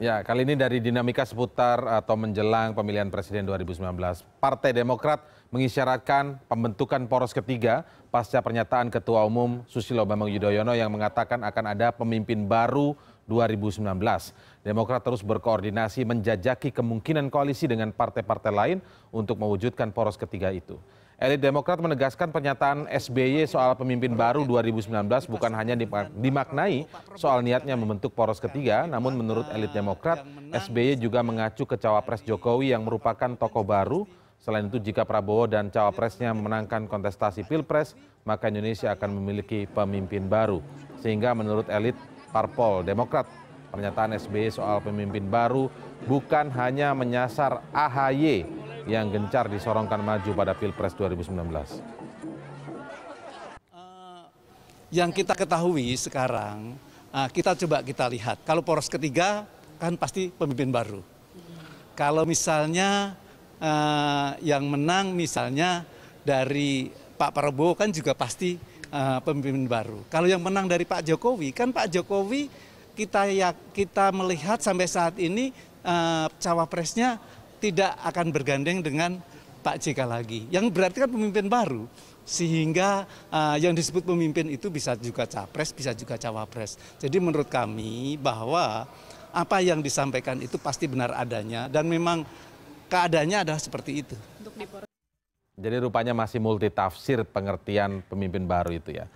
Ya, kali ini dari dinamika seputar eh, atau menjelang pemilihan presiden 2019, Partai Demokrat mengisyaratkan pembentukan poros ketiga pasca pernyataan Ketua Umum Susilo Bambang Yudhoyono yang mengatakan akan ada pemimpin baru 2019. Demokrat terus berkoordinasi menjajaki kemungkinan koalisi dengan partai-partai lain untuk mewujudkan poros ketiga itu. Elit Demokrat menegaskan pernyataan SBY soal pemimpin baru 2019 bukan hanya dimaknai soal niatnya membentuk poros ketiga, namun menurut elit Demokrat, SBY juga mengacu ke cawapres Jokowi yang merupakan tokoh baru. Selain itu, jika Prabowo dan cawapresnya memenangkan kontestasi Pilpres, maka Indonesia akan memiliki pemimpin baru. Sehingga menurut elit Parpol Demokrat, pernyataan SBY soal pemimpin baru bukan hanya menyasar AHY yang gencar disorongkan maju pada Pilpres 2019? Eh, yang kita ketahui sekarang, eh, kita coba kita lihat. Kalau poros ketiga kan pasti pemimpin baru. Kalau misalnya eh, yang menang misalnya dari Pak Prabowo kan juga pasti pemimpin baru. Kalau yang menang dari Pak Jokowi kan Pak Jokowi kita ya kita melihat sampai saat ini cawapresnya tidak akan bergandeng dengan Pak JK lagi. Yang berarti kan pemimpin baru. Sehingga uh, yang disebut pemimpin itu bisa juga capres, bisa juga cawapres. Jadi menurut kami bahwa apa yang disampaikan itu pasti benar adanya dan memang keadaannya adalah seperti itu. Jadi rupanya masih multitafsir pengertian pemimpin baru itu ya.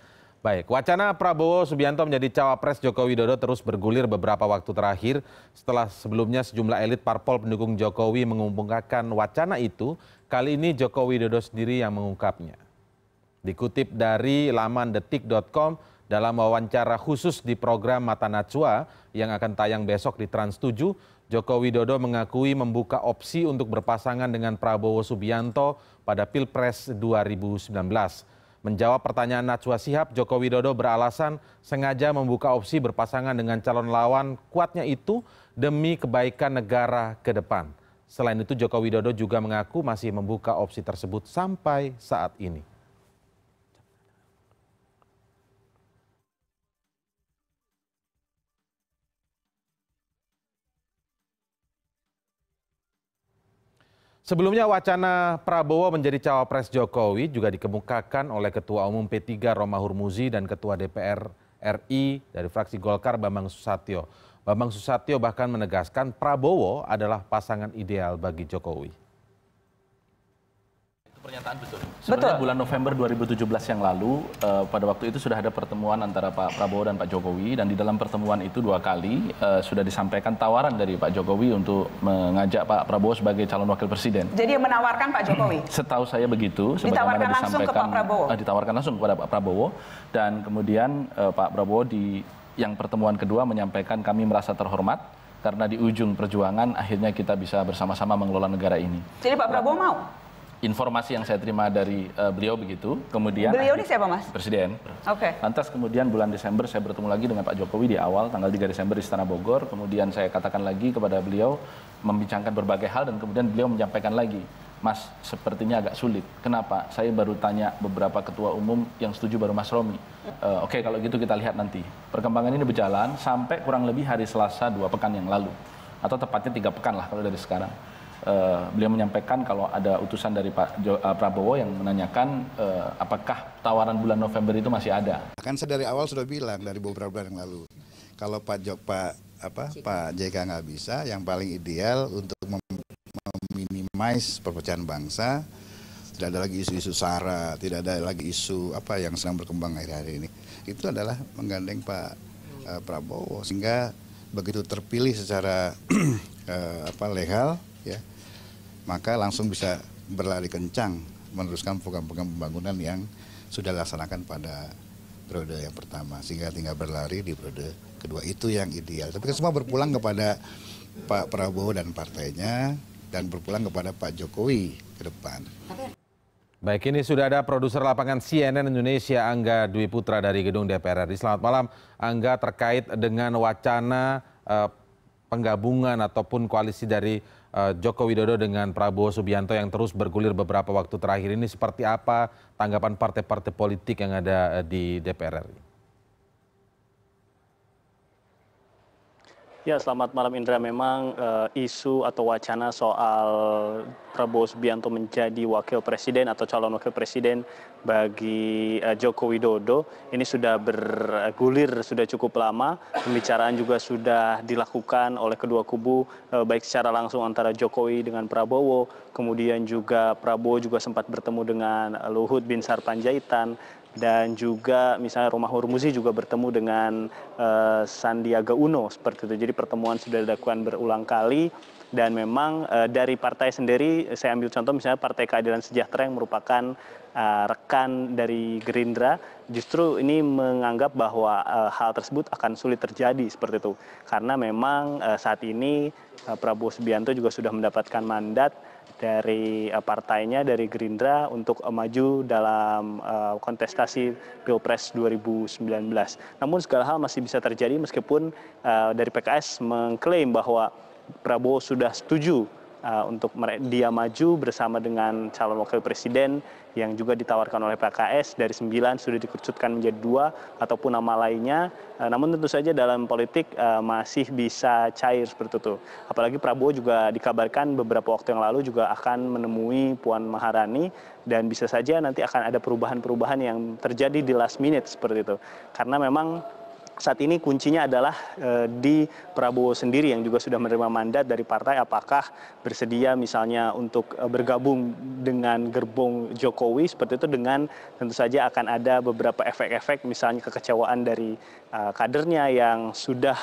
Baik, wacana Prabowo Subianto menjadi cawapres Joko Widodo terus bergulir beberapa waktu terakhir setelah sebelumnya sejumlah elit parpol pendukung Jokowi mengumumkakan wacana itu, kali ini Joko Widodo sendiri yang mengungkapnya. Dikutip dari laman detik.com dalam wawancara khusus di program Mata Najwa yang akan tayang besok di Trans 7, Joko Widodo mengakui membuka opsi untuk berpasangan dengan Prabowo Subianto pada Pilpres 2019. Menjawab pertanyaan Najwa Sihab, Joko Widodo beralasan sengaja membuka opsi berpasangan dengan calon lawan kuatnya itu demi kebaikan negara ke depan. Selain itu Joko Widodo juga mengaku masih membuka opsi tersebut sampai saat ini. Sebelumnya wacana Prabowo menjadi cawapres Jokowi juga dikemukakan oleh Ketua Umum P3 Roma Hurmuzi dan Ketua DPR RI dari fraksi Golkar Bambang Susatyo. Bambang Susatyo bahkan menegaskan Prabowo adalah pasangan ideal bagi Jokowi pernyataan betul. Sebenarnya betul. bulan November 2017 yang lalu uh, pada waktu itu sudah ada pertemuan antara Pak Prabowo dan Pak Jokowi dan di dalam pertemuan itu dua kali uh, sudah disampaikan tawaran dari Pak Jokowi untuk mengajak Pak Prabowo sebagai calon wakil presiden. Jadi yang menawarkan Pak Jokowi. Setahu saya begitu ditawarkan langsung ke Pak Prabowo. Uh, ditawarkan langsung kepada Pak Prabowo dan kemudian uh, Pak Prabowo di yang pertemuan kedua menyampaikan kami merasa terhormat karena di ujung perjuangan akhirnya kita bisa bersama-sama mengelola negara ini. Jadi Pak Prabowo mau? informasi yang saya terima dari uh, beliau begitu. Kemudian Beliau ini siapa, Mas? Presiden. Oke. Okay. Lantas kemudian bulan Desember saya bertemu lagi dengan Pak Jokowi di awal tanggal 3 Desember di Istana Bogor. Kemudian saya katakan lagi kepada beliau membincangkan berbagai hal dan kemudian beliau menyampaikan lagi Mas, sepertinya agak sulit. Kenapa? Saya baru tanya beberapa ketua umum yang setuju baru Mas Romi. Uh, Oke, okay, kalau gitu kita lihat nanti. Perkembangan ini berjalan sampai kurang lebih hari Selasa dua pekan yang lalu. Atau tepatnya tiga pekan lah kalau dari sekarang uh, beliau menyampaikan kalau ada utusan dari Pak jo, uh, Prabowo yang menanyakan uh, apakah tawaran bulan November itu masih ada. Kan saya dari awal sudah bilang dari beberapa bulan yang lalu kalau Pak Jok Pak apa Cik. Pak JK nggak bisa, yang paling ideal untuk mem meminimais perpecahan bangsa tidak ada lagi isu-isu sara, tidak ada lagi isu apa yang sedang berkembang akhir-akhir ini. Itu adalah menggandeng Pak uh, Prabowo sehingga begitu terpilih secara uh, apa legal ya maka langsung bisa berlari kencang meneruskan program-program pembangunan yang sudah dilaksanakan pada periode yang pertama sehingga tinggal berlari di periode kedua itu yang ideal tapi semua berpulang kepada Pak Prabowo dan partainya dan berpulang kepada Pak Jokowi ke depan. Baik, ini sudah ada produser lapangan CNN Indonesia Angga Dwi Putra dari gedung DPR RI. Selamat malam, Angga terkait dengan wacana eh, penggabungan ataupun koalisi dari Eh, Joko Widodo dengan Prabowo Subianto yang terus bergulir beberapa waktu terakhir ini seperti apa tanggapan partai-partai politik yang ada eh, di DPR RI? Ya, selamat malam Indra. Memang uh, isu atau wacana soal Prabowo Subianto menjadi wakil presiden atau calon wakil presiden bagi uh, Joko Widodo ini sudah bergulir sudah cukup lama. Pembicaraan juga sudah dilakukan oleh kedua kubu uh, baik secara langsung antara Jokowi dengan Prabowo, kemudian juga Prabowo juga sempat bertemu dengan Luhut bin Sarpanjaitan dan juga misalnya rumah Hurmuzi juga bertemu dengan eh, Sandiaga Uno seperti itu. Jadi pertemuan sudah dilakukan berulang kali dan memang eh, dari partai sendiri saya ambil contoh misalnya Partai Keadilan Sejahtera yang merupakan eh, rekan dari Gerindra justru ini menganggap bahwa hal tersebut akan sulit terjadi seperti itu karena memang saat ini Prabowo Subianto juga sudah mendapatkan mandat dari eh, partainya dari gerindra untuk eh, maju dalam eh, kontestasi pilpres 2019. namun segala hal masih bisa terjadi meskipun dari pks mengklaim bahwa prabowo sudah setuju Eh, untuk dia maju bersama dengan calon wakil presiden yang juga ditawarkan oleh pks dari sembilan sudah dikerucutkan menjadi dua ataupun nama lainnya eh, namun tentu saja dalam politik eh, masih bisa cair seperti itu apalagi prabowo juga dikabarkan beberapa waktu yang lalu juga akan menemui puan maharani dan bisa saja nanti akan ada perubahan-perubahan yang terjadi di last minute seperti itu karena memang saat ini kuncinya adalah eh, di Prabowo sendiri yang juga sudah menerima mandat dari partai apakah bersedia misalnya untuk eh, bergabung dengan gerbong Jokowi seperti itu dengan tentu saja akan ada beberapa efek-efek misalnya kekecewaan dari eh, kadernya yang sudah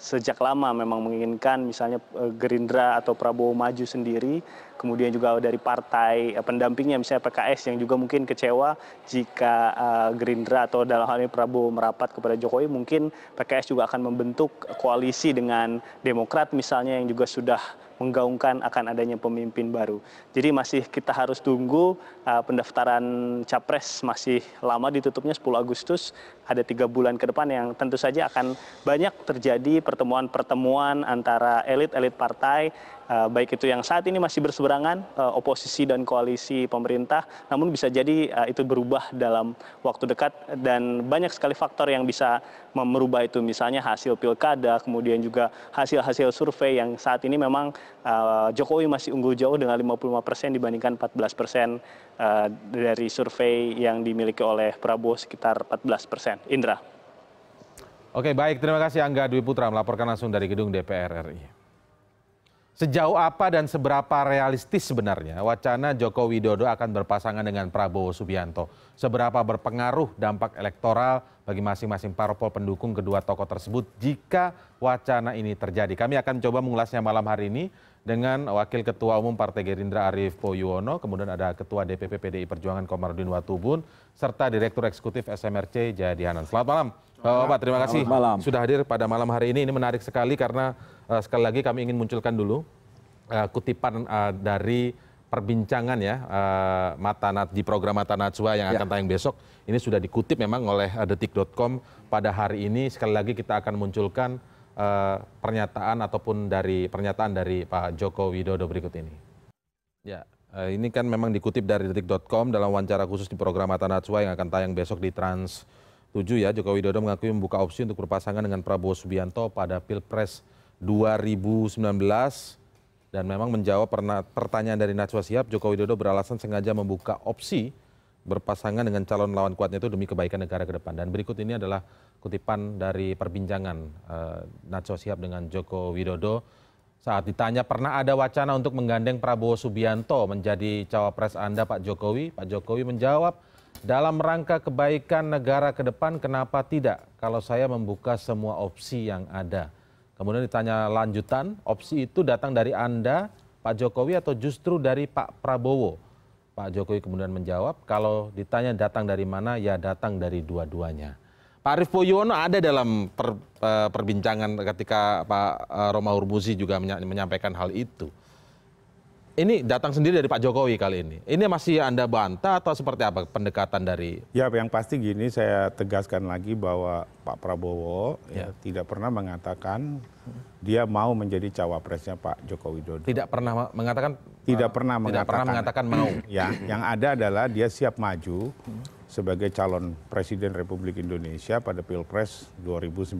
sejak lama memang menginginkan misalnya Gerindra atau Prabowo maju sendiri kemudian juga dari partai eh, pendampingnya misalnya PKS yang juga mungkin kecewa jika eh, Gerindra atau dalam hal ini Prabowo merapat kepada Jokowi mungkin PKS juga akan membentuk koalisi dengan Demokrat misalnya yang juga sudah menggaungkan akan adanya pemimpin baru. Jadi masih kita harus tunggu uh, pendaftaran capres masih lama ditutupnya 10 Agustus, ada tiga bulan ke depan yang tentu saja akan banyak terjadi pertemuan-pertemuan antara elit-elit partai, uh, baik itu yang saat ini masih berseberangan, uh, oposisi dan koalisi pemerintah, namun bisa jadi uh, itu berubah dalam waktu dekat dan banyak sekali faktor yang bisa merubah itu misalnya hasil pilkada kemudian juga hasil hasil survei yang saat ini memang eh, jokowi masih unggul jauh dengan 55 persen dibandingkan 14 persen eh, dari survei yang dimiliki oleh prabowo sekitar 14 persen indra Oke baik, terima kasih Angga Dwi Putra melaporkan langsung dari gedung DPR RI. Sejauh apa dan seberapa realistis sebenarnya wacana Joko Widodo akan berpasangan dengan Prabowo Subianto? Seberapa berpengaruh dampak elektoral bagi masing-masing parpol pendukung kedua tokoh tersebut jika wacana ini terjadi? Kami akan coba mengulasnya malam hari ini dengan Wakil Ketua Umum Partai Gerindra Arief Poyuono, kemudian ada Ketua DPP PDI Perjuangan Komarudin Watubun, serta Direktur Eksekutif SMRC Jadihanan. Selamat malam Bapak, Bapak terima kasih malam. sudah hadir pada malam hari ini. Ini menarik sekali karena uh, sekali lagi kami ingin munculkan dulu uh, kutipan uh, dari perbincangan ya uh, mata nat, di program Mata Najwa yang akan ya. tayang besok ini sudah dikutip memang oleh uh, detik.com pada hari ini sekali lagi kita akan munculkan uh, pernyataan ataupun dari pernyataan dari Pak Joko Widodo berikut ini. Ya, ini kan memang dikutip dari detik.com dalam wawancara khusus di program Mata Najwa yang akan tayang besok di Trans Tujuh ya, Joko Widodo mengakui membuka opsi untuk berpasangan dengan Prabowo Subianto pada Pilpres 2019. Dan memang menjawab pertanyaan dari Najwa Siap, Joko Widodo beralasan sengaja membuka opsi berpasangan dengan calon lawan kuatnya itu demi kebaikan negara ke depan. Dan berikut ini adalah kutipan dari perbincangan eh, Najwa Siap dengan Joko Widodo saat ditanya pernah ada wacana untuk menggandeng Prabowo Subianto menjadi cawapres Anda Pak Jokowi. Pak Jokowi menjawab, dalam rangka kebaikan negara ke depan, kenapa tidak kalau saya membuka semua opsi yang ada? Kemudian ditanya lanjutan, opsi itu datang dari Anda, Pak Jokowi, atau justru dari Pak Prabowo? Pak Jokowi kemudian menjawab, kalau ditanya datang dari mana, ya datang dari dua-duanya. Pak Arief Poyono ada dalam per, eh, perbincangan ketika Pak eh, Roma Urbuzi juga menyampaikan hal itu ini datang sendiri dari Pak Jokowi kali ini. Ini masih Anda bantah atau seperti apa pendekatan dari? Ya, yang pasti gini saya tegaskan lagi bahwa Pak Prabowo ya. Ya, tidak pernah mengatakan dia mau menjadi cawapresnya Pak Jokowi Widodo. Eh, tidak pernah mengatakan. Tidak pernah mengatakan. Tidak pernah mengatakan mau. Ya, yang ada adalah dia siap maju hmm sebagai calon presiden Republik Indonesia pada Pilpres 2019.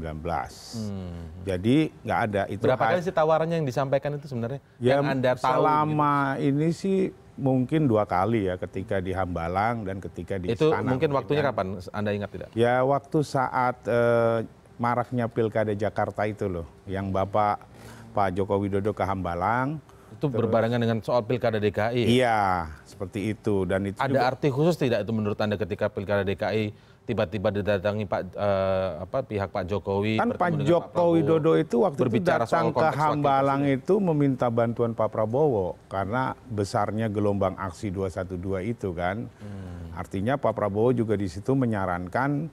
Hmm. Jadi nggak ada itu. Berapa kali sih tawarannya yang disampaikan itu sebenarnya? Ya, yang Anda tahu selama gitu. ini sih mungkin dua kali ya ketika di Hambalang dan ketika di Itu Istana, mungkin waktunya kan. kapan? Anda ingat tidak? Ya waktu saat eh, maraknya Pilkada Jakarta itu loh, yang Bapak Pak Joko Widodo ke Hambalang itu berbarengan dengan soal pilkada DKI. Ya? Iya, seperti itu dan itu. Ada juga... arti khusus tidak itu menurut anda ketika pilkada DKI tiba-tiba didatangi Pak eh, apa pihak Pak Jokowi? Kan Pak Joko Dodo itu waktu berbicara itu datang ke Hambalang itu meminta bantuan Pak Prabowo karena besarnya gelombang aksi 212 itu kan. Hmm. Artinya Pak Prabowo juga di situ menyarankan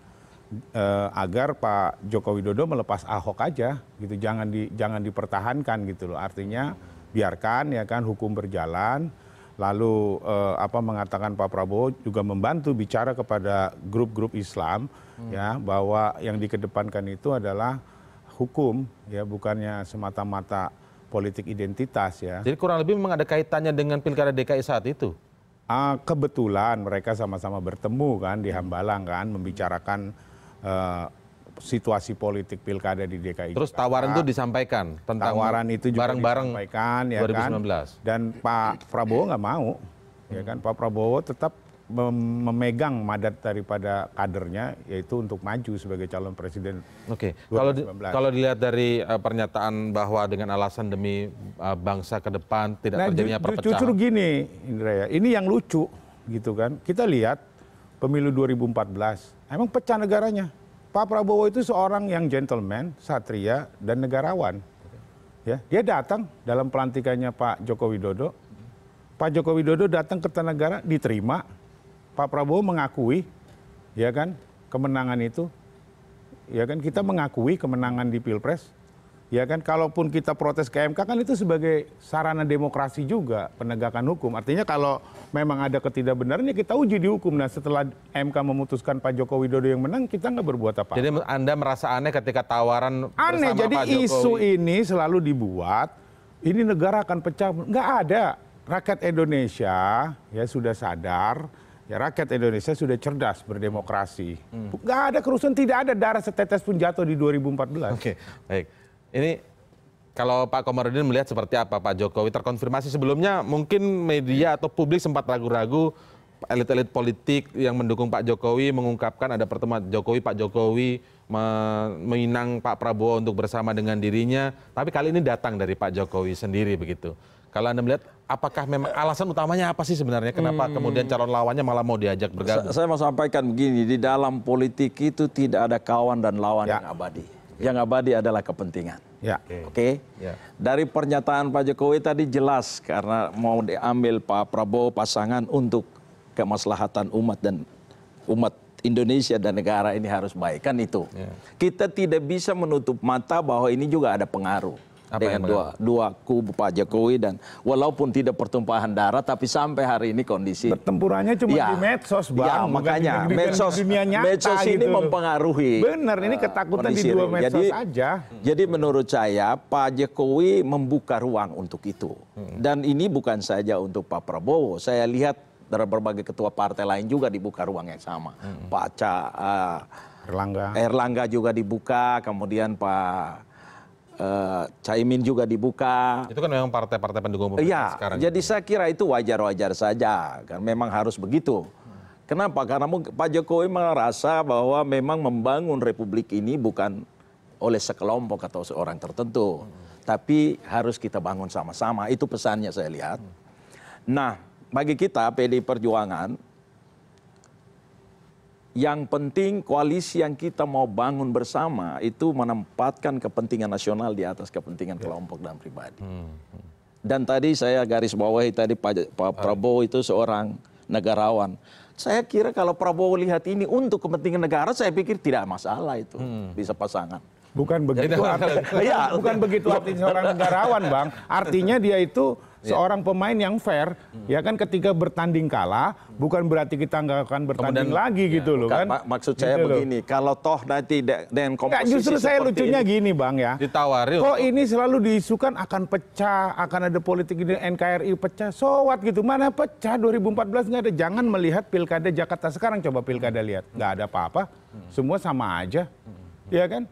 uh, agar Pak Joko Widodo melepas Ahok aja gitu jangan di jangan dipertahankan gitu loh artinya biarkan ya kan hukum berjalan lalu eh, apa mengatakan Pak Prabowo juga membantu bicara kepada grup-grup Islam hmm. ya bahwa yang dikedepankan itu adalah hukum ya bukannya semata-mata politik identitas ya. Jadi kurang lebih memang ada kaitannya dengan pilkada DKI saat itu. Ah, kebetulan mereka sama-sama bertemu kan di Hambalang kan membicarakan eh, situasi politik pilkada di DKI. Terus Jakarta. tawaran itu disampaikan tentang tawaran itu juga bareng-bareng disampaikan ya 2019. kan. Dan Pak Prabowo nggak mau. Hmm. Ya kan Pak Prabowo tetap memegang madat daripada kadernya yaitu untuk maju sebagai calon presiden. Oke. Kalau kalau dilihat dari uh, pernyataan bahwa dengan alasan demi uh, bangsa ke depan tidak nah, terjadinya ju perpecahan. Justru gini, Indra ya. Ini yang lucu gitu kan. Kita lihat pemilu 2014 emang pecah negaranya. Pak Prabowo itu seorang yang gentleman, satria, dan negarawan. Ya, dia datang dalam pelantikannya Pak Joko Widodo. Pak Joko Widodo datang ke negara diterima. Pak Prabowo mengakui, ya kan, kemenangan itu. Ya kan, kita mengakui kemenangan di Pilpres. Ya kan, kalaupun kita protes ke MK kan itu sebagai sarana demokrasi juga penegakan hukum. Artinya kalau memang ada ketidakbenaran ya kita uji di hukum. Nah setelah MK memutuskan Pak Joko Widodo yang menang, kita nggak berbuat apa-apa. Jadi Anda merasa aneh ketika tawaran aneh. Bersama jadi Pak Jokowi. isu ini selalu dibuat. Ini negara akan pecah. Nggak ada. Rakyat Indonesia ya sudah sadar ya rakyat Indonesia sudah cerdas berdemokrasi. Hmm. Gak ada kerusuhan, tidak ada darah setetes pun jatuh di 2014. Oke, okay. baik ini kalau Pak Komarudin melihat seperti apa Pak Jokowi terkonfirmasi sebelumnya mungkin media atau publik sempat ragu-ragu elit-elit politik yang mendukung Pak Jokowi mengungkapkan ada pertemuan Jokowi Pak Jokowi meminang Pak Prabowo untuk bersama dengan dirinya tapi kali ini datang dari Pak Jokowi sendiri begitu. Kalau Anda melihat apakah memang alasan utamanya apa sih sebenarnya kenapa hmm. kemudian calon lawannya malah mau diajak bergabung? Saya mau sampaikan begini, di dalam politik itu tidak ada kawan dan lawan ya. yang abadi yang abadi adalah kepentingan. Ya. Oke. Okay? Ya. Dari pernyataan Pak Jokowi tadi jelas karena mau diambil Pak Prabowo pasangan untuk kemaslahatan umat dan umat Indonesia dan negara ini harus baik kan itu. Ya. Kita tidak bisa menutup mata bahwa ini juga ada pengaruh. Apa dengan dua, dua kubu Pak Jokowi dan walaupun tidak pertumpahan darah tapi sampai hari ini kondisi pertempurannya cuma ya, di medsos bang ya, makanya di medsos dunia nyata medsos ini gitu. mempengaruhi benar ini eh, ketakutan uh, di dua medsos jadi, aja jadi menurut saya Pak Jokowi membuka ruang untuk itu hmm. dan ini bukan saja untuk Pak Prabowo saya lihat dari berbagai ketua partai lain juga dibuka ruang yang sama hmm. Pak Ca, uh, Erlangga Erlangga juga dibuka kemudian Pak Eh, Caimin juga dibuka. Itu kan memang partai-partai pendukung pemerintah ya, sekarang. Jadi juga. saya kira itu wajar-wajar saja. Kan memang harus begitu. Kenapa? Karena Pak Jokowi merasa bahwa memang membangun republik ini bukan oleh sekelompok atau seorang tertentu, hmm. tapi harus kita bangun sama-sama. Itu pesannya saya lihat. Hmm. Nah, bagi kita PD Perjuangan yang penting koalisi yang kita mau bangun bersama itu menempatkan kepentingan nasional di atas kepentingan ya. kelompok dan pribadi. Hmm, hmm. Dan tadi saya garis bawahi tadi Pak, Pak ah. Prabowo itu seorang negarawan. Saya kira kalau Prabowo lihat ini untuk kepentingan negara, saya pikir tidak masalah itu hmm. bisa pasangan. Bukan begitu artinya. bukan begitu artinya seorang negarawan, Bang. Artinya dia itu Iya. seorang pemain yang fair ya kan ketika bertanding kalah bukan berarti kita nggak akan bertanding Kemudian, lagi ya, gitu loh kan. Maksud saya gitu begini, loh. kalau toh nanti dengan komposisi nah, justru saya lucunya ini, gini Bang ya. Ditawari kok ini selalu diisukan akan pecah, akan ada politik ini NKRI pecah. Sowat gitu. Mana pecah 2014 nggak ada. Jangan melihat pilkada Jakarta sekarang coba pilkada lihat. Nggak ada apa-apa. Semua sama aja. Ya kan?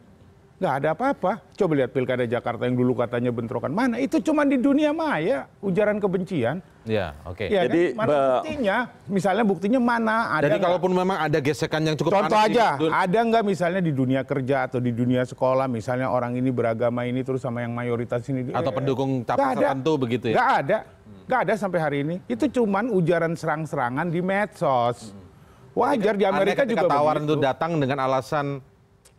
nggak ada apa-apa. Coba lihat pilkada Jakarta yang dulu katanya bentrokan mana? Itu cuma di dunia maya ujaran kebencian. Ya, oke. Okay. Ya, Jadi kan? mana buktinya? Misalnya buktinya mana? Ada Jadi kalaupun memang ada gesekan yang cukup contoh aja, di... Gitu. ada nggak misalnya di dunia kerja atau di dunia sekolah misalnya orang ini beragama ini terus sama yang mayoritas ini atau eh, pendukung capres tertentu begitu ya? Nggak ada, nggak ada sampai hari ini. Itu cuma ujaran serang-serangan di medsos. Wajar di Amerika Anda juga tawaran begitu. itu datang dengan alasan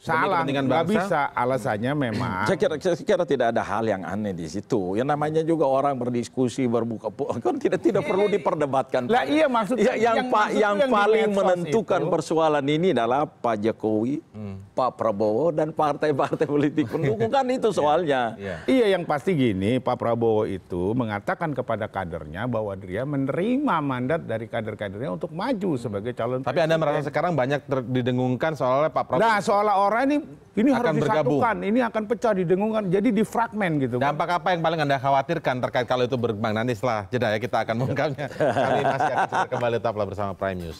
salah nggak bisa alasannya memang saya kira, saya kira tidak ada hal yang aneh di situ yang namanya juga orang berdiskusi berbuka kan tidak tidak perlu diperdebatkan lah iya maksud ya, yang, yang pak yang, yang paling menentukan itu. persoalan ini adalah pak jokowi hmm. pak prabowo dan partai-partai politik pendukung kan itu iya, soalnya yeah. Yeah. iya yang pasti gini pak prabowo itu mengatakan kepada kadernya bahwa dia menerima mandat dari kader-kadernya untuk maju sebagai calon tapi presiden. anda merasa sekarang banyak didengungkan soalnya pak prabowo nah soalnya suara ini ini akan harus disatukan, bergabung. ini akan pecah didengungkan, jadi difragmen gitu. Kan. Dampak apa yang paling anda khawatirkan terkait kalau itu berkembang nanti setelah jeda ya kita akan mengungkapnya. Kami masih akan kembali tetaplah bersama Prime News.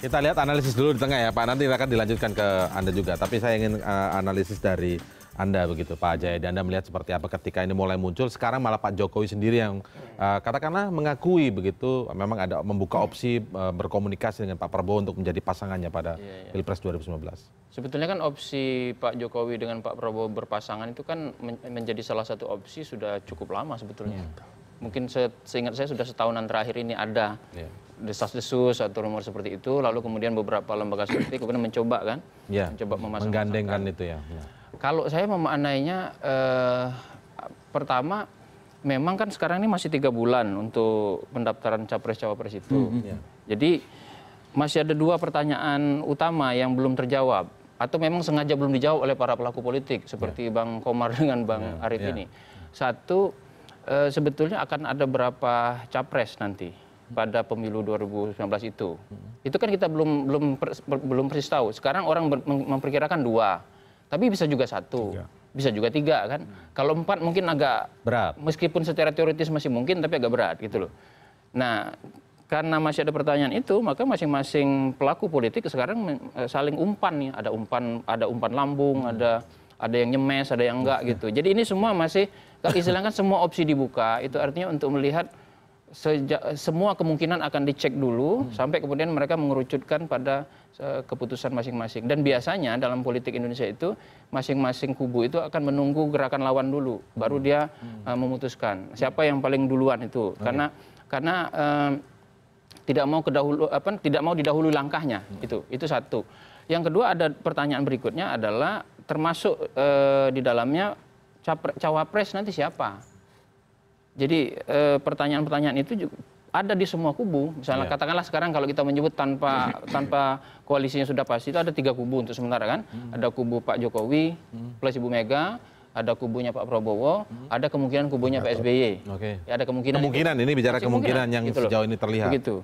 Kita lihat analisis dulu di tengah ya Pak, nanti akan dilanjutkan ke Anda juga. Tapi saya ingin uh, analisis dari anda begitu Pak Jayadi. Anda melihat seperti apa ketika ini mulai muncul, sekarang malah Pak Jokowi sendiri yang uh, katakanlah mengakui begitu memang ada membuka opsi uh, berkomunikasi dengan Pak Prabowo untuk menjadi pasangannya pada iya, iya. Pilpres 2019. Sebetulnya kan opsi Pak Jokowi dengan Pak Prabowo berpasangan itu kan men menjadi salah satu opsi sudah cukup lama sebetulnya. Hmm. Mungkin se seingat saya sudah setahunan terakhir ini ada. Yeah desas-desus atau rumor seperti itu lalu kemudian beberapa lembaga survei kemudian mencoba kan yeah. mencoba memasang menggandengkan itu ya, ya kalau saya memaknainya eh, pertama memang kan sekarang ini masih tiga bulan untuk pendaftaran capres cawapres itu hmm, hmm. jadi masih ada dua pertanyaan utama yang belum terjawab atau memang sengaja belum dijawab oleh para pelaku politik seperti ya. bang komar dengan bang ya, arief ya. ini satu eh, sebetulnya akan ada berapa capres nanti pada pemilu 2019 itu. Hmm. Itu kan kita belum belum belum persis tahu. Sekarang orang memperkirakan dua tapi bisa juga satu bisa juga tiga kan hmm. kalau empat mungkin agak berat meskipun secara teoritis masih mungkin tapi agak berat gitu loh nah karena masih ada pertanyaan itu maka masing-masing pelaku politik sekarang eh, saling umpan nih ada umpan ada umpan lambung hmm. ada ada yang nyemes ada yang enggak iya. gitu jadi ini semua masih kalau kan semua opsi dibuka itu artinya untuk melihat semua kemungkinan akan dicek dulu hmm. sampai kemudian mereka mengerucutkan pada keputusan masing masing dan biasanya dalam politik Indonesia itu masing masing kubu itu akan menunggu gerakan lawan dulu baru hmm. dia hmm. Eh, memutuskan siapa yang paling duluan itu karena karena eh, tidak mau kedahulu apa tidak mau didahului langkahnya itu itu satu yang kedua ada pertanyaan berikutnya adalah termasuk eh, di dalamnya cawapres nanti siapa jadi eh, pertanyaan-pertanyaan itu juga ada di semua kubu. Misalnya yeah. katakanlah sekarang kalau kita menyebut tanpa tanpa koalisinya sudah pasti itu ada tiga kubu untuk sementara kan. Hmm. Ada kubu Pak Jokowi hmm. plus Ibu Mega, ada kubunya Pak Prabowo, hmm. ada kemungkinan kubunya Pak SBY. Oke. Ya, ada kemungkinan. Kemungkinan itu, ini bicara kemungkinan, kemungkinan yang gitu sejauh ini terlihat. Begitu.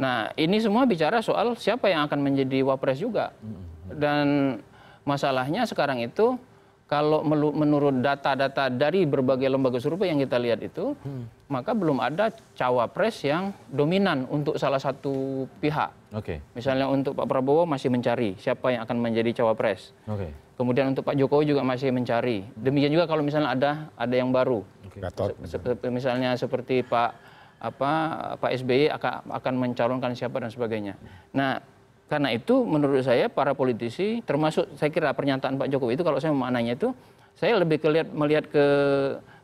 Nah, ini semua bicara soal siapa yang akan menjadi wapres juga. Hmm. Dan masalahnya sekarang itu kalau menurut data-data dari berbagai lembaga survei yang kita lihat itu, hmm. maka belum ada cawapres yang dominan untuk salah satu pihak. Okay. Misalnya untuk Pak Prabowo masih mencari siapa yang akan menjadi cawapres. Okay. Kemudian untuk Pak Jokowi juga masih mencari. Demikian juga kalau misalnya ada ada yang baru. Okay. Gatot, misalnya. seperti Pak apa Pak SBY akan akan mencalonkan siapa dan sebagainya. Nah karena itu menurut saya para politisi termasuk saya kira pernyataan Pak Jokowi itu kalau saya memaknanya itu saya lebih kelihat melihat ke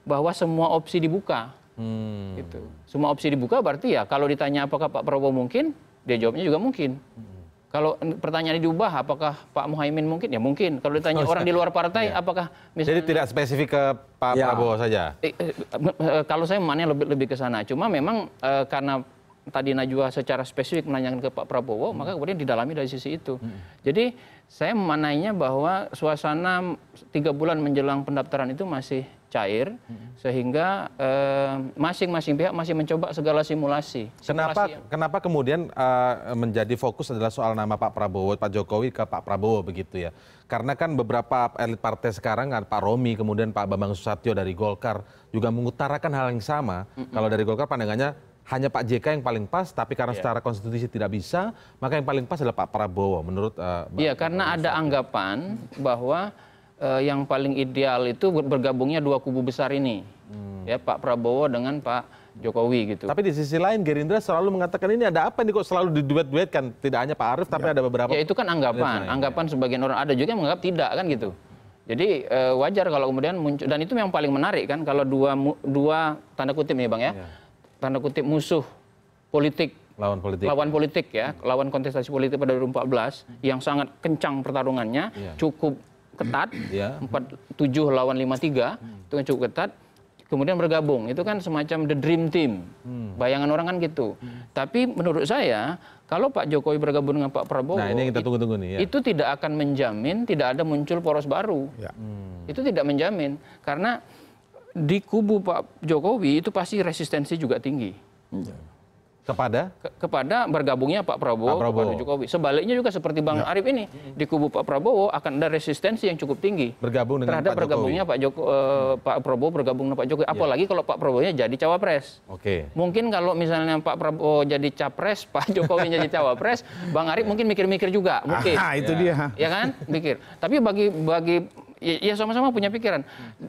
bahwa semua opsi dibuka. Hmm. Gitu. Semua opsi dibuka berarti ya kalau ditanya apakah Pak Prabowo mungkin, dia jawabnya juga mungkin. Hmm. Kalau pertanyaan diubah, apakah Pak Muhaimin mungkin? Ya mungkin. Kalau ditanya oh, orang di luar partai, ya. apakah misalnya... Jadi tidak spesifik ke Pak ya. Prabowo saja? Eh, eh, eh, eh kalau saya memaknanya lebih, lebih ke sana. Cuma memang eh, karena tadi Najwa secara spesifik menanyakan ke Pak Prabowo, hmm. maka kemudian didalami dari sisi itu. Hmm. Jadi saya memanainya bahwa suasana tiga bulan menjelang pendaftaran itu masih cair, hmm. sehingga eh, masing-masing eh, pihak masih mencoba segala simulasi. simulasi kenapa yang... kenapa kemudian uh, menjadi fokus adalah soal nama Pak Prabowo, Pak Jokowi ke Pak Prabowo begitu ya? Karena kan beberapa elit partai sekarang, Pak Romi, kemudian Pak Bambang Susatyo dari Golkar juga mengutarakan hal yang sama. Hmm. Kalau dari Golkar pandangannya hanya Pak JK yang paling pas, tapi karena yeah. secara konstitusi tidak bisa, maka yang paling pas adalah Pak Prabowo menurut uh, Iya, karena ada anggapan bahwa uh, yang paling ideal itu bergabungnya dua kubu besar ini. Hmm. Ya, Pak Prabowo dengan Pak Jokowi gitu. Tapi di sisi lain Gerindra selalu mengatakan ini ada apa nih kok selalu diduet-duetkan tidak hanya Pak Arief tapi ya. ada beberapa. Ya itu kan anggapan, iya. anggapan ya. sebagian orang ada juga yang menganggap tidak kan gitu. Jadi e, wajar kalau kemudian muncul dan itu yang paling menarik kan kalau dua dua tanda kutip nih Bang ya. ya tanda kutip musuh politik lawan politik lawan politik ya hmm. lawan kontestasi politik pada 2014 yang sangat kencang pertarungannya yeah. cukup ketat yeah. Iya. 47 lawan 53 hmm. itu kan cukup ketat kemudian bergabung itu kan semacam the dream team hmm. bayangan orang kan gitu hmm. tapi menurut saya kalau Pak Jokowi bergabung dengan Pak Prabowo nah ini kita tunggu-tunggu nih ya. itu tidak akan menjamin tidak ada muncul poros baru ya. hmm. itu tidak menjamin karena di kubu Pak Jokowi itu pasti resistensi juga tinggi. Iya. Kepada? kepada bergabungnya Pak Prabowo, Pak Prabowo kepada Jokowi. Sebaliknya juga seperti Bang ya. Arief ini, di kubu Pak Prabowo akan ada resistensi yang cukup tinggi bergabung dengan terhadap Pak bergabungnya Pak Joko, eh, Pak Prabowo bergabung dengan Pak Jokowi. Iya. Apalagi ya. kalau Pak prabowo jadi cawapres. Oke. Okay. Mungkin kalau misalnya Pak Prabowo jadi capres, Pak Jokowi jadi cawapres, Bang Arif mungkin mikir-mikir juga. Mungkin. Ah, itu ya. dia. Ya kan, mikir. Tapi bagi bagi ya sama-sama punya pikiran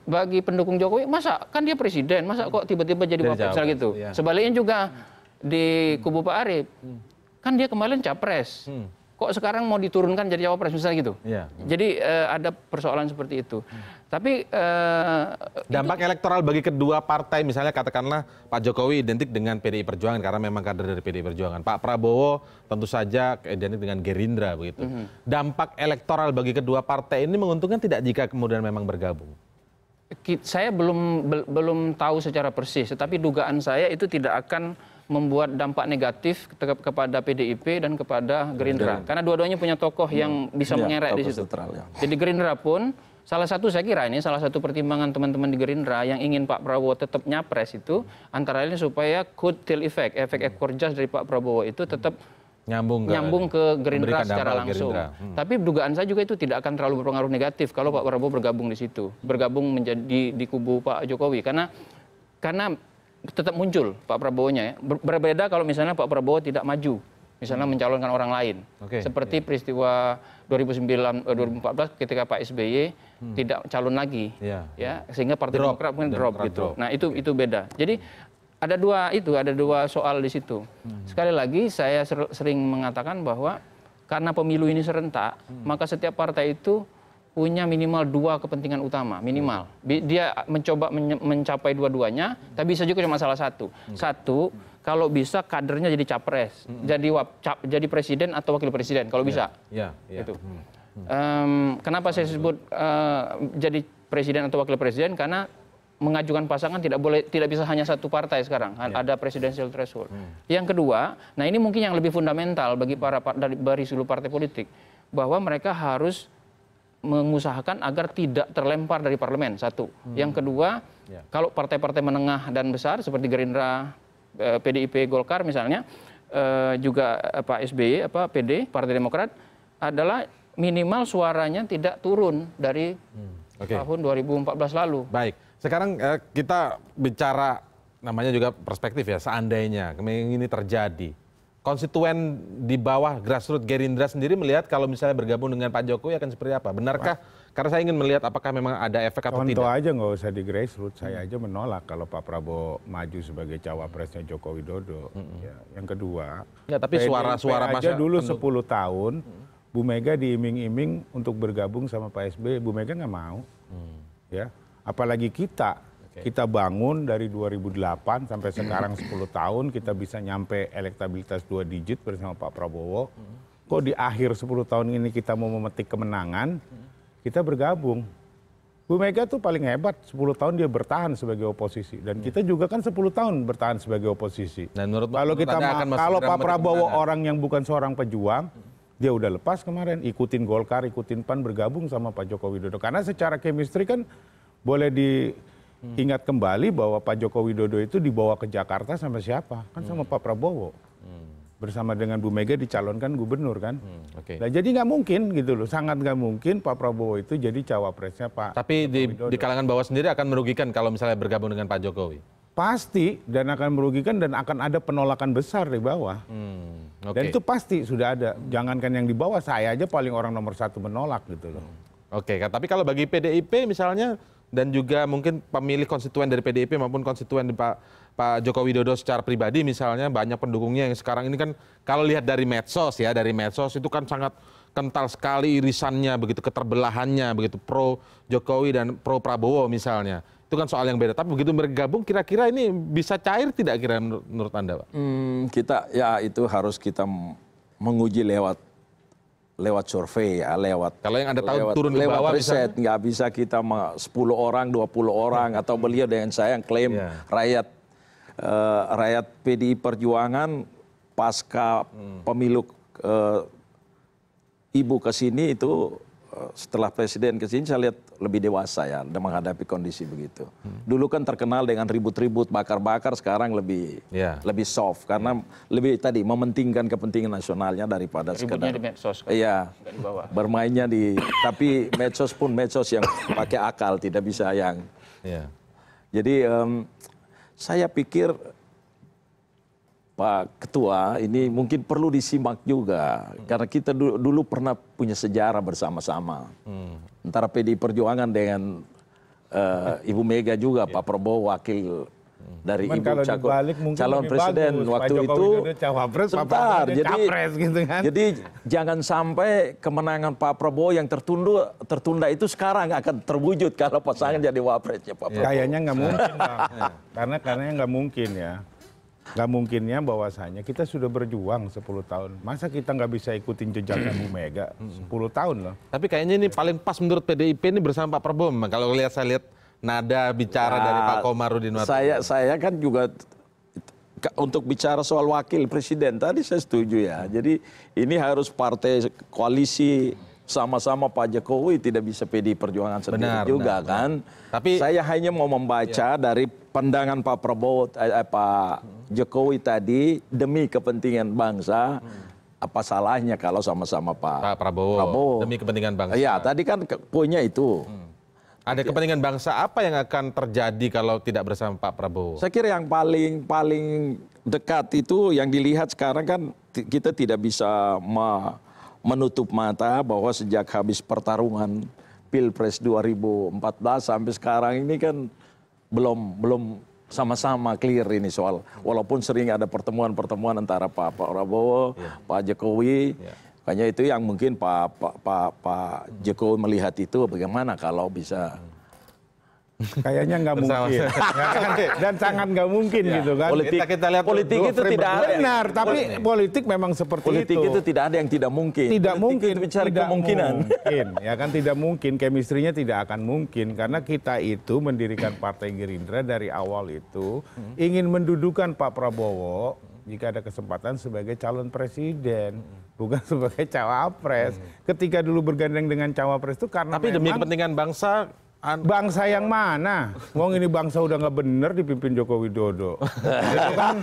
bagi pendukung jokowi masa kan dia presiden masa kok tiba-tiba jadi wakil? gitu iya. sebaliknya juga di kubu pak arief hmm. kan dia kemarin capres hmm kok sekarang mau diturunkan jadi cawapres misalnya gitu. Ya. Jadi uh, ada persoalan seperti itu. Hmm. Tapi uh, dampak itu, elektoral bagi kedua partai misalnya katakanlah Pak Jokowi identik dengan PDI Perjuangan karena memang kader dari PDI Perjuangan. Pak Prabowo tentu saja identik dengan Gerindra begitu. Hmm. Dampak elektoral bagi kedua partai ini menguntungkan tidak jika kemudian memang bergabung. Saya belum belum tahu secara persis, tetapi dugaan saya itu tidak akan membuat dampak negatif kepada PDIP dan kepada Gerindra. Karena dua-duanya punya tokoh hmm. yang bisa iya, mengerek di situ. Ya. Jadi Gerindra pun Salah satu saya kira ini salah satu pertimbangan teman-teman di Gerindra yang ingin Pak Prabowo tetap nyapres itu antara lain supaya could till effect, efek hmm. ekor jas dari Pak Prabowo itu hmm. tetap nyambung ke, nyambung ke Gerindra secara langsung. Gerindra. Hmm. Tapi dugaan saya juga itu tidak akan terlalu berpengaruh negatif kalau Pak Prabowo bergabung di situ, bergabung menjadi di kubu Pak Jokowi karena karena tetap muncul Pak Prabowo-nya. Ya. Berbeda kalau misalnya Pak Prabowo tidak maju, misalnya hmm. mencalonkan orang lain. Okay. Seperti yeah. peristiwa 2009 2014 eh, ketika Pak SBY hmm. tidak calon lagi, yeah. ya sehingga Partai drop. Demokrat mungkin drop, drop gitu. Drop. Nah itu okay. itu beda. Jadi ada dua itu, ada dua soal di situ. Hmm. Sekali lagi saya sering mengatakan bahwa karena pemilu ini serentak, hmm. maka setiap partai itu punya minimal dua kepentingan utama minimal hmm. dia mencoba mencapai dua-duanya tapi bisa juga cuma salah satu hmm. satu kalau bisa kadernya jadi capres hmm. jadi wap, cap, jadi presiden atau wakil presiden kalau ya. bisa ya, Yeah. Yeah. itu um, kenapa saya sebut uh, jadi presiden atau wakil presiden karena mengajukan pasangan tidak boleh tidak bisa hanya satu partai sekarang yeah. ada presidensial threshold. Hmm. Yang kedua, nah ini mungkin yang lebih fundamental bagi para dari, dari seluruh partai politik bahwa mereka harus mengusahakan agar tidak terlempar dari parlemen satu hmm. yang kedua ya. kalau partai partai menengah dan besar seperti gerindra pdip eh, golkar misalnya eh, juga eh, pak sby apa pd partai demokrat adalah minimal suaranya tidak turun dari hmm, okay. tahun 2014 lalu baik sekarang kita bicara namanya juga perspektif ya seandainya ini terjadi konstituen di bawah grassroots gerindra sendiri melihat kalau misalnya bergabung dengan pak jokowi akan seperti apa benarkah karena saya ingin melihat apakah memang ada efek atau Contoh tidak. Contoh aja nggak usah di grassroots, saya hmm. aja menolak kalau Pak Prabowo maju sebagai cawapresnya Joko Widodo. -hmm. ya. Yang kedua, ya, tapi suara-suara aja dulu penduk. 10 tahun, hmm. Bu Mega diiming-iming untuk bergabung sama Pak SBY, Bu Mega nggak mau. Mm. Ya, apalagi kita kita bangun dari 2008 sampai sekarang 10 tahun kita bisa nyampe elektabilitas dua digit bersama Pak Prabowo. Hmm. Kok di akhir 10 tahun ini kita mau memetik kemenangan, hmm. kita bergabung. Bu Mega tuh paling hebat, 10 tahun dia bertahan sebagai oposisi dan hmm. kita juga kan 10 tahun bertahan sebagai oposisi. Dan menurut kalau kita akan kalau Pak Prabowo orang yang bukan seorang pejuang, dia udah lepas kemarin ikutin Golkar, ikutin PAN bergabung sama Pak Joko Widodo karena secara chemistry kan boleh di Hmm. ingat kembali bahwa pak joko widodo itu dibawa ke jakarta sama siapa kan hmm. sama pak prabowo hmm. bersama dengan bu mega dicalonkan gubernur kan nah jadi nggak mungkin gitu loh sangat nggak mungkin pak prabowo itu jadi cawapresnya pak tapi di, di kalangan bawah sendiri akan merugikan kalau misalnya bergabung dengan pak jokowi pasti dan akan merugikan dan akan ada penolakan besar di bawah. Hmm, okay. Dan itu pasti sudah ada. Jangankan yang di bawah, saya aja paling orang nomor satu menolak gitu loh. Oke, tapi kalau bagi PDIP misalnya dan juga mungkin pemilih konstituen dari PDIP maupun konstituen Pak Pak Joko Widodo secara pribadi misalnya banyak pendukungnya yang sekarang ini kan kalau lihat dari medsos ya dari medsos itu kan sangat kental sekali irisannya begitu keterbelahannya begitu pro Jokowi dan pro Prabowo misalnya itu kan soal yang beda tapi begitu bergabung kira-kira ini bisa cair tidak kira menurut, menurut anda pak? Hmm, kita ya itu harus kita menguji lewat lewat survei ya, lewat Kalau yang ada tahu lewat, turun ke lewat bawah riset, nggak bisa kita 10 orang, 20 orang hmm. atau beliau dengan saya yang klaim yeah. rakyat uh, rakyat PDI Perjuangan pasca hmm. pemilu uh, ibu ke sini itu setelah presiden ke sini saya lihat lebih dewasa ya dan menghadapi kondisi begitu. Dulu kan terkenal dengan ribut-ribut bakar-bakar sekarang lebih yeah. lebih soft karena yeah. lebih tadi mementingkan kepentingan nasionalnya daripada Ributnya sekedar di medsos kan? Iya. Di Bermainnya di tapi medsos pun medsos yang pakai akal tidak bisa yang. Yeah. Jadi um, saya pikir Pak Ketua, ini mungkin perlu disimak juga hmm. karena kita dulu, dulu pernah punya sejarah bersama-sama hmm. antara PD Perjuangan dengan uh, Ibu Mega juga, iya. Pak Prabowo wakil hmm. dari Cuman ibu kalau Cakul, dibalik, calon presiden bagus. waktu Pak itu cawapres, sebentar jadi capres, gitu kan. jadi jangan sampai kemenangan Pak Prabowo yang tertunda tertunda itu sekarang akan terwujud kalau pasangan iya. jadi wapresnya Pak iya. Prabowo kayaknya nggak mungkin karena karena nggak mungkin ya nggak mungkinnya bahwasannya kita sudah berjuang 10 tahun masa kita nggak bisa ikutin jejaknya Bu Mega 10 tahun loh tapi kayaknya ini paling pas menurut PDIP ini bersama Pak Prabowo memang kalau lihat saya lihat nada bicara nah, dari Pak nah, Komarudin saya saya kan juga untuk bicara soal wakil presiden tadi saya setuju ya jadi ini harus partai koalisi sama-sama Pak Jokowi tidak bisa PD Perjuangan sendiri benar, juga benar, kan. Benar. Tapi saya hanya mau membaca ya. dari pandangan Pak Prabowo eh, eh, Pak Jokowi tadi demi kepentingan bangsa hmm apa salahnya kalau sama-sama Pak, Pak Prabowo, Prabowo demi kepentingan bangsa? Iya, tadi kan punya itu. Hmm. Ada kepentingan bangsa apa yang akan terjadi kalau tidak bersama Pak Prabowo? Saya kira yang paling paling dekat itu yang dilihat sekarang kan kita tidak bisa me menutup mata bahwa sejak habis pertarungan Pilpres 2014 sampai sekarang ini kan belum belum sama-sama clear ini soal walaupun sering ada pertemuan-pertemuan antara Pak, Prabowo, yeah. Pak Jokowi. Yeah. Kayaknya itu yang mungkin Pak Pak Pak, Pak Jokowi melihat itu bagaimana kalau bisa Kayaknya nggak mungkin. Ya, kan, dan sangat nggak mungkin ya. gitu kan. Politik, kita, lihat politik itu tidak ada. Benar, tapi politik memang seperti politik itu. Politik itu tidak ada yang tidak mungkin. Tidak politik mungkin. Itu bicara tidak kemungkinan. Mungkin, ya kan tidak mungkin. Kemistrinya tidak akan mungkin. Karena kita itu mendirikan Partai Gerindra dari awal itu ingin mendudukan Pak Prabowo jika ada kesempatan sebagai calon presiden bukan sebagai cawapres. Hmm. Ketika dulu bergandeng dengan cawapres itu karena Tapi memang, demi kepentingan bangsa Bangsa yang mana? Wong ini bangsa udah nggak bener dipimpin Joko Widodo. Iya kan?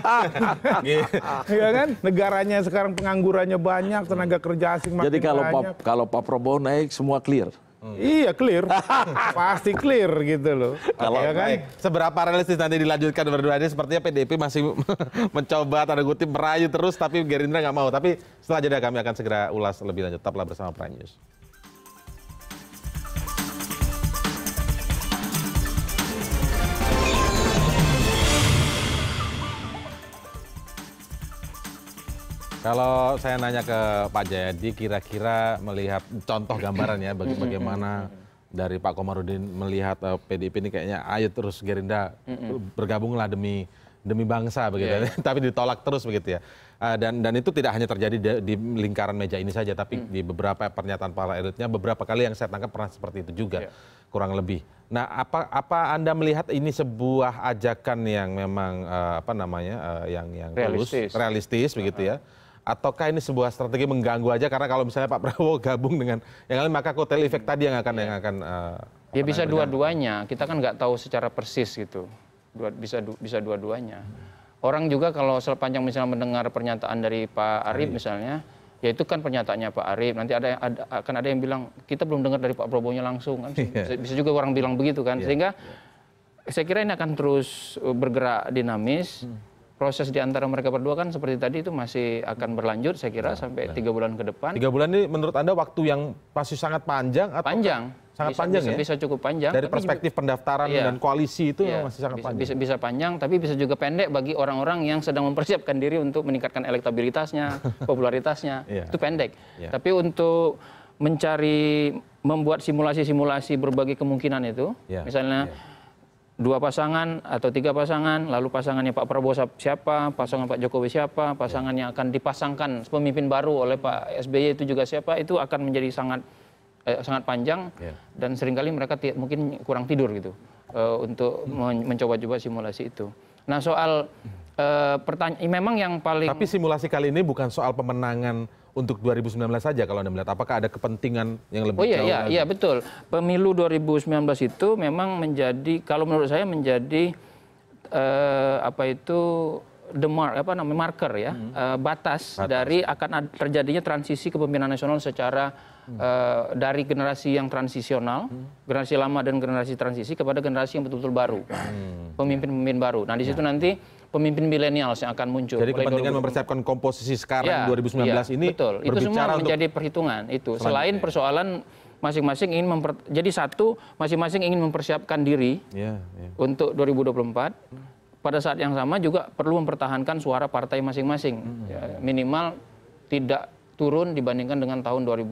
Iya kan? Negaranya sekarang penganggurannya banyak, tenaga kerja asing makin Jadi kalau banyak. Pak, kalau Pak Prabowo naik semua clear. Hmm. Iya clear, pasti clear gitu loh. Kalau ya kan? Seberapa realistis nanti dilanjutkan berdua ini? Sepertinya PDP masih mencoba tanda kutip merayu terus, tapi Gerindra nggak mau. Tapi setelah jeda kami akan segera ulas lebih lanjut. Tetaplah bersama Prime News. Kalau saya nanya ke Pak Jayadi, kira-kira melihat contoh gambaran ya, baga bagaimana dari Pak Komarudin melihat uh, eh, PDIP ini kayaknya ayo terus Gerinda bergabunglah demi demi bangsa begitu, yeah. tapi ditolak terus begitu ya. Uh, dan dan itu tidak hanya terjadi di, di lingkaran meja ini saja, tapi mm. di beberapa pernyataan para elitnya beberapa kali yang saya tangkap pernah seperti itu juga, yeah. kurang lebih. Nah, apa apa anda melihat ini sebuah ajakan yang memang uh, apa namanya uh, yang yang realistis, realistis begitu uh -huh. ya? ataukah ini sebuah strategi mengganggu aja karena kalau misalnya Pak Prabowo gabung dengan yang lain maka kotel efek tadi yang akan yang akan uh, ya bisa dua-duanya kita kan nggak tahu secara persis gitu dua, bisa du, bisa dua-duanya orang juga kalau sepanjang misalnya mendengar pernyataan dari Pak Arif misalnya ya itu kan pernyataannya Pak Arif nanti ada, ada akan ada yang bilang kita belum dengar dari Pak Prabowo-nya langsung kan bisa, iya. bisa juga orang bilang begitu kan iya. sehingga saya kira ini akan terus eh, bergerak dinamis hmm proses di antara mereka berdua kan seperti tadi itu masih akan berlanjut saya kira nah, sampai ya. tiga bulan ke depan. Tiga bulan ini menurut anda waktu yang pasti sangat panjang atau panjang? Sangat bisa, panjang bisa, ya. Bisa cukup panjang. Dari perspektif juga, pendaftaran iya, dan koalisi itu iya, masih sangat bisa, panjang. Bisa, bisa panjang, tapi bisa juga pendek bagi orang-orang yang sedang mempersiapkan diri untuk meningkatkan elektabilitasnya, popularitasnya. Iya. Itu pendek. Iya. Tapi untuk mencari membuat simulasi-simulasi berbagai kemungkinan itu, yeah. misalnya. Yeah dua pasangan atau tiga pasangan, lalu pasangannya Pak Prabowo siapa, pasangan Pak Jokowi siapa, pasangan yang akan dipasangkan pemimpin baru oleh Pak SBY itu juga siapa, itu akan menjadi sangat eh, sangat panjang yeah. dan seringkali mereka mungkin kurang tidur gitu eh, untuk men mencoba-coba simulasi itu. Nah soal eh, pertanyaan, memang yang paling tapi simulasi kali ini bukan soal pemenangan untuk 2019 saja kalau Anda melihat apakah ada kepentingan yang lebih Oh iya jauh iya, iya betul. Pemilu 2019 itu memang menjadi kalau menurut saya menjadi uh, apa itu the mark apa namanya marker ya hmm. uh, batas, batas dari akan terjadinya transisi kepemimpinan nasional secara uh, dari generasi yang transisional hmm. generasi lama dan generasi transisi kepada generasi yang betul-betul baru hmm. pemimpin-pemimpin baru nah di situ ya. nanti pemimpin milenial yang akan muncul. Jadi kepentingan mempersiapkan komposisi sekarang ya, 2019 ya, ini betul. Itu semua menjadi perhitungan itu. Selain ya. persoalan masing-masing ingin memper... jadi satu masing-masing ingin mempersiapkan diri ya, ya. untuk 2024. Pada saat yang sama juga perlu mempertahankan suara partai masing-masing. ya, ya. Minimal tidak turun dibandingkan dengan tahun 2000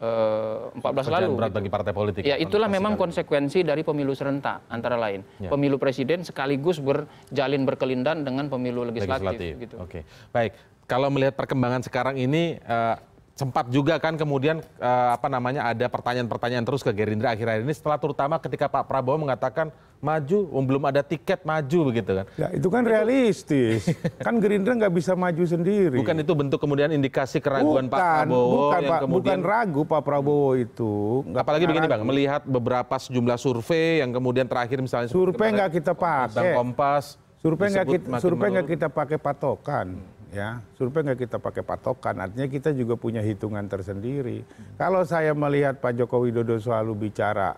14 eh, lalu. Berat gitu. bagi partai politik. Ya, ya itulah memang konsekuensi dari pemilu serentak antara lain. Ya. Pemilu presiden sekaligus berjalin berkelindan dengan pemilu legislatif. legislatif. Gitu. Oke, baik. Kalau melihat perkembangan sekarang ini. Uh, sempat juga kan kemudian eh, apa namanya ada pertanyaan-pertanyaan terus ke Gerindra akhir-akhir ini setelah terutama ketika Pak Prabowo mengatakan maju, um, belum ada tiket maju begitu kan? Ya itu kan realistis, kan Gerindra nggak bisa maju sendiri. Bukan itu bentuk kemudian indikasi keraguan bukan, Pak Prabowo bukan, yang kemudian bukan ragu Pak Prabowo itu. Apalagi begini bang, melihat beberapa sejumlah survei yang kemudian terakhir misalnya survei nggak kita pakai, Kompas, survei nggak kita survei nggak kita pakai patokan ya survei nggak kita pakai patokan artinya kita juga punya hitungan tersendiri hmm. kalau saya melihat Pak Joko Widodo selalu bicara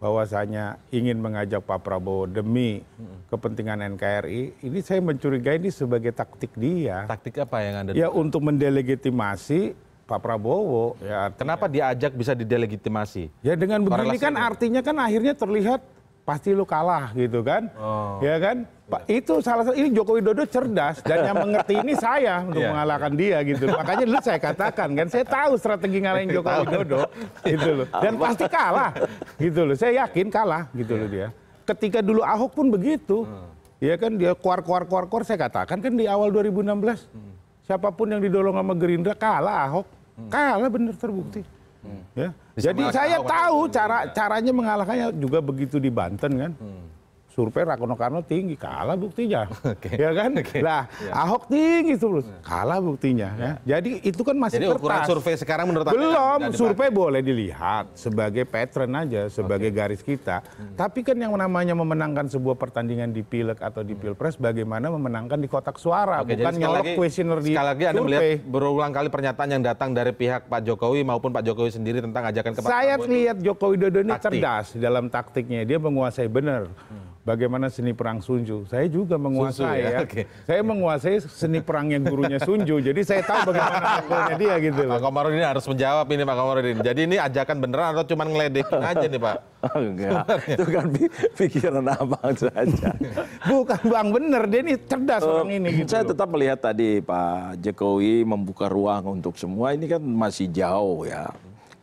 bahwasanya ingin mengajak Pak Prabowo demi hmm. kepentingan NKRI ini saya mencurigai ini sebagai taktik dia taktik apa yang anda ya untuk mendelegitimasi Pak Prabowo ya artinya. kenapa diajak bisa didelegitimasi ya dengan begini kan artinya kan akhirnya terlihat pasti lu kalah gitu kan. Oh. Ya kan? Ya. Itu salah satu ini Joko Widodo cerdas dan yang mengerti ini saya untuk ya. mengalahkan dia gitu. Makanya lu saya katakan kan saya tahu strategi ngalahin Joko Widodo gitu loh. Dan iya. pasti kalah gitu loh. Saya yakin kalah gitu loh iya. dia. Ketika dulu Ahok pun begitu. Hmm. Ya kan dia kuar-kuar-kuar-kuar, saya katakan kan di awal 2016 hmm. siapapun yang didolong sama Gerindra kalah Ahok. Hmm. Kalah bener terbukti. Hmm. Hmm. ya jadi saya tahu cara iya. caranya mengalahkannya juga begitu di banten kan hmm survei Rakono Karno tinggi, kalah buktinya. Okay. Ya kan? Okay. Lah, yeah. Ahok tinggi terus, ya. kalah buktinya. Ya. ya. Jadi itu kan masih Jadi kertas. survei sekarang menurut Anda? Belum, survei boleh dilihat sebagai pattern aja, sebagai okay. garis kita. Hmm. Tapi kan yang namanya memenangkan sebuah pertandingan di pileg atau di hmm. pilpres, bagaimana memenangkan di kotak suara, okay, bukan nyolok kuesioner di Sekali lagi Anda survei. melihat berulang kali pernyataan yang datang dari pihak Pak Jokowi maupun Pak Jokowi sendiri tentang ajakan ke Pak Saya lihat Joko Widodo ini taktik. cerdas dalam taktiknya, dia menguasai benar. Hmm bagaimana seni perang Sunju. Saya juga menguasai Sunju, ya. ya. Okay. Saya menguasai seni perang yang gurunya Sunju. jadi saya tahu bagaimana dia gitu loh. Pak Komarudin harus menjawab ini Pak Komarudin. Jadi ini ajakan beneran atau cuma ngeledekin aja nih Pak? Enggak. Itu kan pikiran abang saja. Bukan bang bener, dia ini cerdas uh, orang eh, ini. Gitu. Saya tetap melihat tadi Pak Jokowi membuka ruang untuk semua. Ini kan masih jauh ya.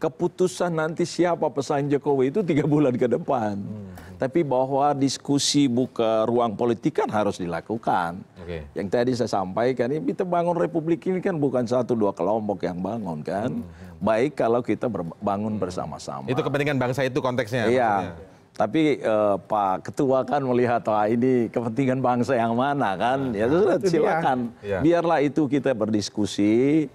Keputusan nanti siapa pesan Jokowi itu tiga bulan ke depan. Hmm tapi bahwa diskusi buka ruang politik kan harus dilakukan. Okay. Yang tadi saya sampaikan, ini kita bangun republik ini kan bukan satu dua kelompok yang bangun kan. Hmm. Baik kalau kita bangun hmm. bersama-sama. Itu kepentingan bangsa itu konteksnya. Iya. Tapi eh, Pak Ketua kan melihat wah ini kepentingan bangsa yang mana kan, nah, ya sudah silakan, ya. biarlah itu kita berdiskusi.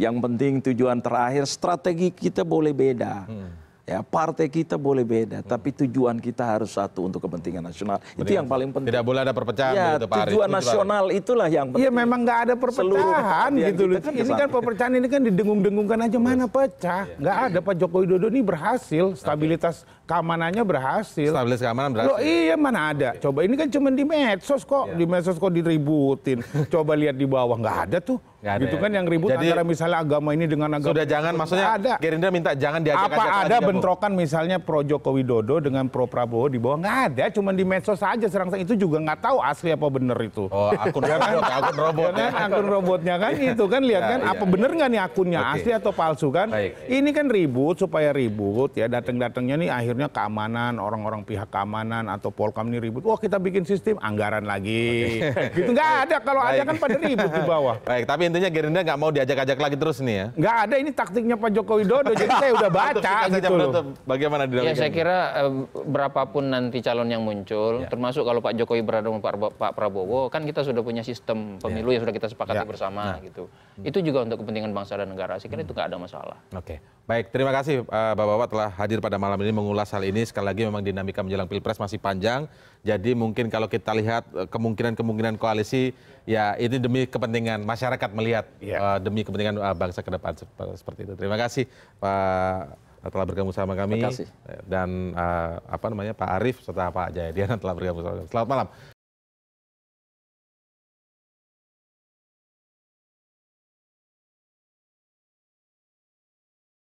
Yang penting tujuan terakhir strategi kita boleh beda. Hmm. Ya, partai kita boleh beda, hmm. tapi tujuan kita harus satu untuk kepentingan nasional. Itu yang paling penting. Tidak boleh ada perpecahan. Ya, begitu, Pak tujuan Arif. nasional itulah yang iya, penting. Iya memang nggak ada perpecahan gitu loh. Kan ini kan perpecahan ini kan didengung-dengungkan aja mana pecah. Iya. Nggak ya. ada Pak Joko Widodo ini berhasil, stabilitas okay. keamanannya berhasil. Stabilitas keamanan berhasil. Loh iya mana ada. Coba ini kan cuma di medsos kok, ya. di medsos kok diributin. Coba lihat di bawah nggak ada tuh ada gitu ya. kan yang ribut Jadi, antara misalnya agama ini dengan agama sudah jangan maksudnya ada. Gerindra minta jangan diajak apa ada bentrokan misalnya pro Joko Widodo dengan pro Prabowo di bawah nggak ada cuman di medsos saja serang itu juga nggak tahu asli apa bener itu oh akun ya kan? Ya kan? akun robotnya kan akun robotnya kan itu kan lihat kan iya, apa ya, bener nggak nih akunnya okay. asli atau palsu kan Baik. ini kan ribut supaya ribut ya datang-datangnya nih akhirnya keamanan orang-orang pihak keamanan atau Polkam ini ribut wah kita bikin sistem anggaran lagi okay. gitu nggak ada kalau ada kan pada ribut di bawah Baik tapi intinya Gerindra nggak mau diajak-ajak lagi terus nih ya? Nggak ada, ini taktiknya Pak Joko Widodo. jadi saya udah baca gitu loh. Bagaimana dalam Ya saya kira eh, berapapun nanti calon yang muncul, ya. termasuk kalau Pak Jokowi berada dengan Pak, Pak Prabowo, kan kita sudah punya sistem pemilu ya. yang sudah kita sepakati ya. bersama nah. gitu. Itu juga untuk kepentingan bangsa dan negara. Saya kira hmm. itu nggak ada masalah. Oke, okay. baik. Terima kasih bapak eh, Bapak-Bapak telah hadir pada malam ini mengulas hal ini. Sekali lagi memang dinamika menjelang Pilpres masih panjang jadi mungkin kalau kita lihat eh, kemungkinan kemungkinan koalisi ya ini demi kepentingan masyarakat melihat iya. eh, demi kepentingan eh, bangsa ke depan seperti itu terima kasih pak telah bergabung sama kami dan apa namanya Pak Arief serta Pak Jayadiana telah bergabung sama kami selamat malam